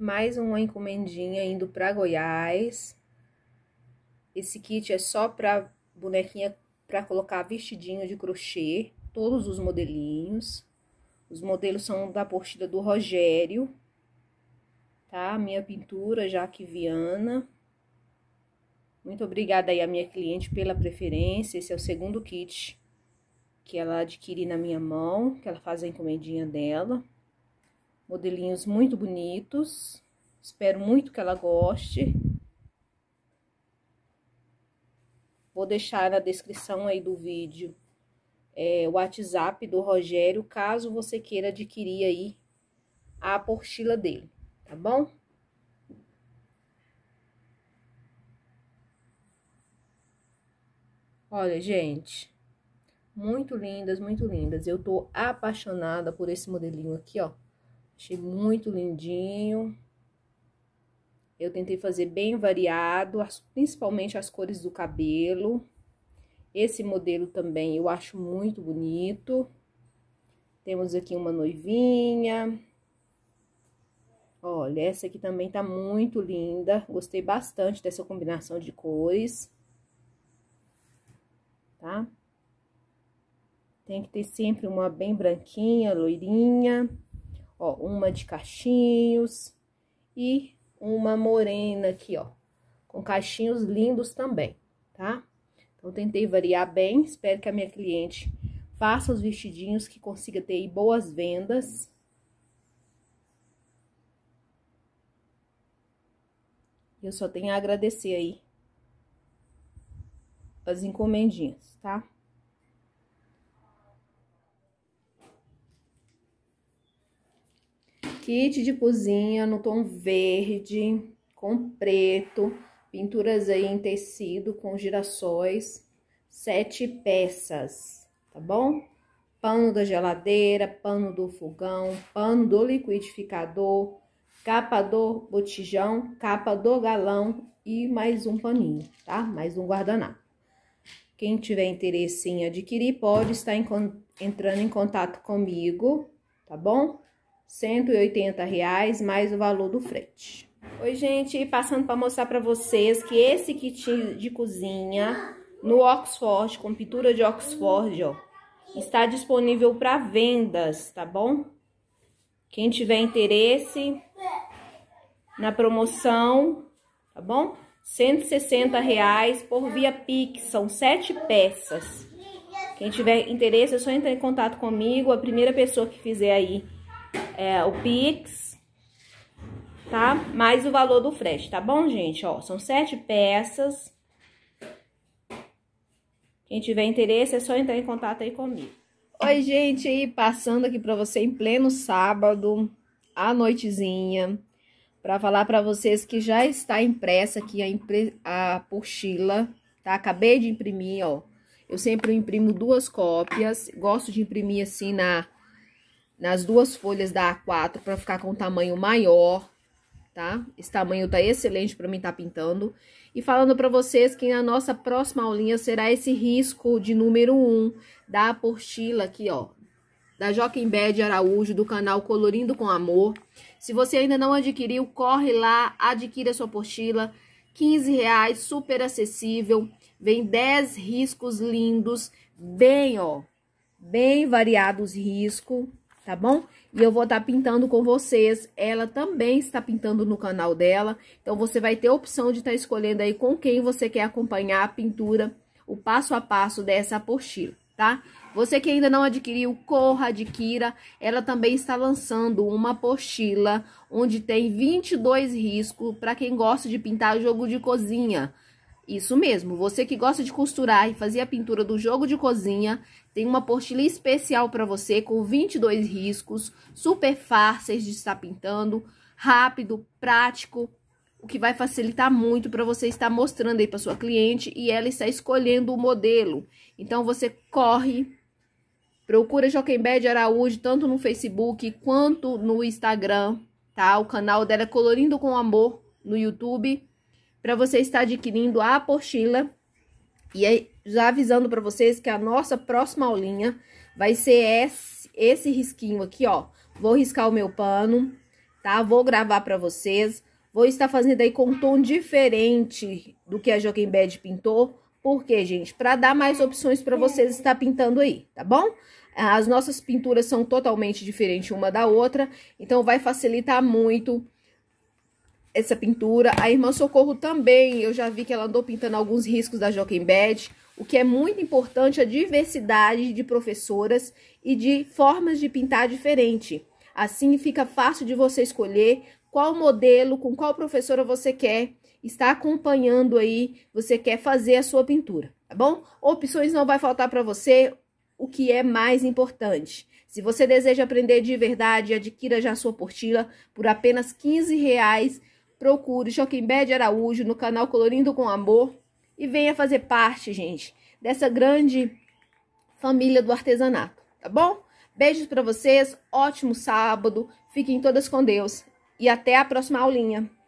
mais uma encomendinha indo para Goiás. Esse kit é só para bonequinha para colocar vestidinho de crochê, todos os modelinhos. Os modelos são da apostila do Rogério, tá? Minha pintura, Jaque Viana. Muito obrigada aí a minha cliente pela preferência. Esse é o segundo kit que ela adquire na minha mão, que ela faz a encomendinha dela modelinhos muito bonitos. Espero muito que ela goste. Vou deixar na descrição aí do vídeo é, o WhatsApp do Rogério, caso você queira adquirir aí a apostila dele, tá bom? Olha, gente, muito lindas, muito lindas. Eu tô apaixonada por esse modelinho aqui, ó. Achei muito lindinho. Eu tentei fazer bem variado, principalmente as cores do cabelo. Esse modelo também eu acho muito bonito. Temos aqui uma noivinha. Olha, essa aqui também tá muito linda. Gostei bastante dessa combinação de cores. Tá? Tem que ter sempre uma bem branquinha, loirinha. Ó, uma de cachinhos e uma morena aqui, ó. Com cachinhos lindos também, tá? Então, tentei variar bem. Espero que a minha cliente faça os vestidinhos, que consiga ter boas vendas. Eu só tenho a agradecer aí as encomendinhas, tá? kit de cozinha no tom verde com preto, pinturas aí em tecido com girassóis, sete peças, tá bom? Pano da geladeira, pano do fogão, pano do liquidificador, capa do botijão, capa do galão e mais um paninho, tá? Mais um guardanapo. Quem tiver interesse em adquirir, pode estar em, entrando em contato comigo, tá bom? 180 reais mais o valor do frete. Oi, gente, e passando para mostrar para vocês que esse kit de cozinha no Oxford, com pintura de Oxford, ó, está disponível para vendas, tá bom? Quem tiver interesse na promoção, tá bom? 160 reais por via Pix, são sete peças. Quem tiver interesse é só entrar em contato comigo, a primeira pessoa que fizer aí é, o Pix, tá? Mais o valor do frete, tá bom, gente? Ó, são sete peças. Quem tiver interesse, é só entrar em contato aí comigo. Oi, gente, e passando aqui para você em pleno sábado, à noitezinha, para falar para vocês que já está impressa aqui a, impre... a pochila, tá? Acabei de imprimir, ó. Eu sempre imprimo duas cópias, gosto de imprimir assim na nas duas folhas da A4 para ficar com um tamanho maior, tá? Esse tamanho tá excelente para mim estar tá pintando. E falando para vocês que na nossa próxima aulinha será esse risco de número 1 da apostila aqui, ó, da Joaquimbé de Araújo, do canal Colorindo com Amor. Se você ainda não adquiriu, corre lá, adquira sua apostila, 15 reais, super acessível. Vem 10 riscos lindos, bem, ó, bem variados risco, tá bom? E eu vou estar tá pintando com vocês, ela também está pintando no canal dela, então você vai ter a opção de estar tá escolhendo aí com quem você quer acompanhar a pintura, o passo a passo dessa apostila, tá? Você que ainda não adquiriu, corra, adquira. Ela também está lançando uma apostila onde tem 22 riscos para quem gosta de pintar jogo de cozinha. Isso mesmo, você que gosta de costurar e fazer a pintura do jogo de cozinha, tem uma postilha especial para você com 22 riscos, super fáceis de estar pintando, rápido, prático, o que vai facilitar muito para você estar mostrando aí para sua cliente e ela está escolhendo o modelo. Então você corre, procura Joquembé de Araújo tanto no Facebook quanto no Instagram, tá? O canal dela é Colorindo com Amor no YouTube para você estar adquirindo a apostila. E aí, já avisando para vocês que a nossa próxima aulinha vai ser esse, esse risquinho aqui, ó. Vou riscar o meu pano, tá? Vou gravar para vocês. Vou estar fazendo aí com um tom diferente do que a Joaquim Bad pintou. Por quê, gente? Para dar mais opções para vocês estar pintando aí, tá bom? As nossas pinturas são totalmente diferentes uma da outra, então vai facilitar muito essa pintura. A Irmã Socorro também, eu já vi que ela andou pintando alguns riscos da Bad. o que é muito importante é a diversidade de professoras e de formas de pintar diferente. Assim fica fácil de você escolher qual modelo, com qual professora você quer estar acompanhando aí, você quer fazer a sua pintura, tá bom? Opções não vai faltar para você, o que é mais importante. Se você deseja aprender de verdade, adquira já sua Portila por apenas 15 reais procure Joaquim Bede Araújo no canal Colorindo com Amor e venha fazer parte, gente, dessa grande família do artesanato, tá bom? Beijos para vocês, ótimo sábado, fiquem todas com Deus e até a próxima aulinha.